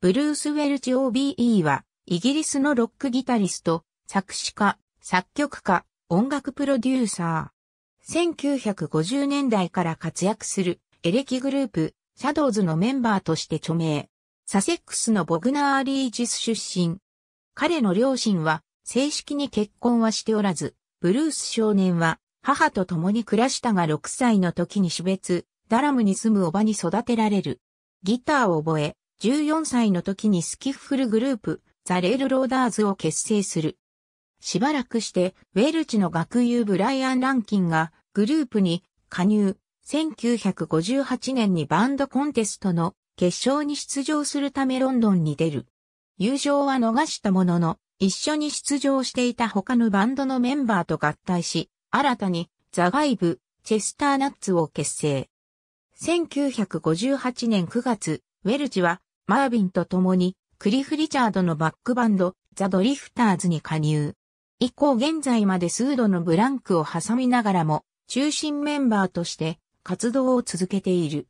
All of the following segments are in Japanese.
ブルース・ウェルチ OBE は、イギリスのロックギタリスト、作詞家、作曲家、音楽プロデューサー。1950年代から活躍するエレキグループ、シャドウズのメンバーとして著名。サセックスのボグナー・リージス出身。彼の両親は正式に結婚はしておらず、ブルース少年は母と共に暮らしたが6歳の時に死別、ダラムに住むおばに育てられる。ギターを覚え、14歳の時にスキッフルグループ、ザ・レール・ローダーズを結成する。しばらくして、ウェルチの学友ブライアン・ランキンがグループに加入。1958年にバンドコンテストの決勝に出場するためロンドンに出る。優勝は逃したものの、一緒に出場していた他のバンドのメンバーと合体し、新たにザ・ファイブ、チェスターナッツを結成。1958年9月、ウェルチはマービンと共に、クリフ・リチャードのバックバンド、ザ・ドリフターズに加入。以降現在まで数度のブランクを挟みながらも、中心メンバーとして活動を続けている。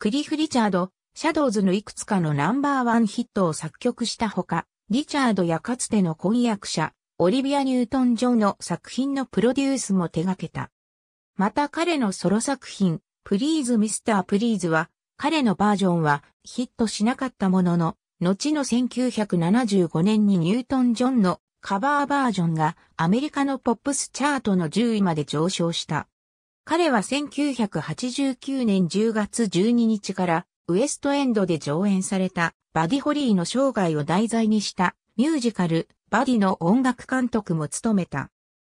クリフ・リチャード、シャドウズのいくつかのナンバーワンヒットを作曲したほか、リチャードやかつての婚約者、オリビア・ニュートン・ジョーの作品のプロデュースも手掛けた。また彼のソロ作品、プリーズ・ミスター・プリーズは、彼のバージョンはヒットしなかったものの、後の1975年にニュートン・ジョンのカバーバージョンがアメリカのポップスチャートの10位まで上昇した。彼は1989年10月12日からウエストエンドで上演されたバディ・ホリーの生涯を題材にしたミュージカルバディの音楽監督も務めた。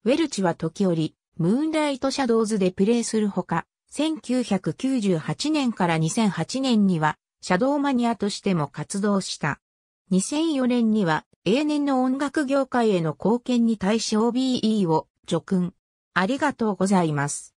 ウェルチは時折ムーンライト・シャドウズでプレーするほか、1998年から2008年には、シャドーマニアとしても活動した。2004年には、永年の音楽業界への貢献に対し OBE を助訓。ありがとうございます。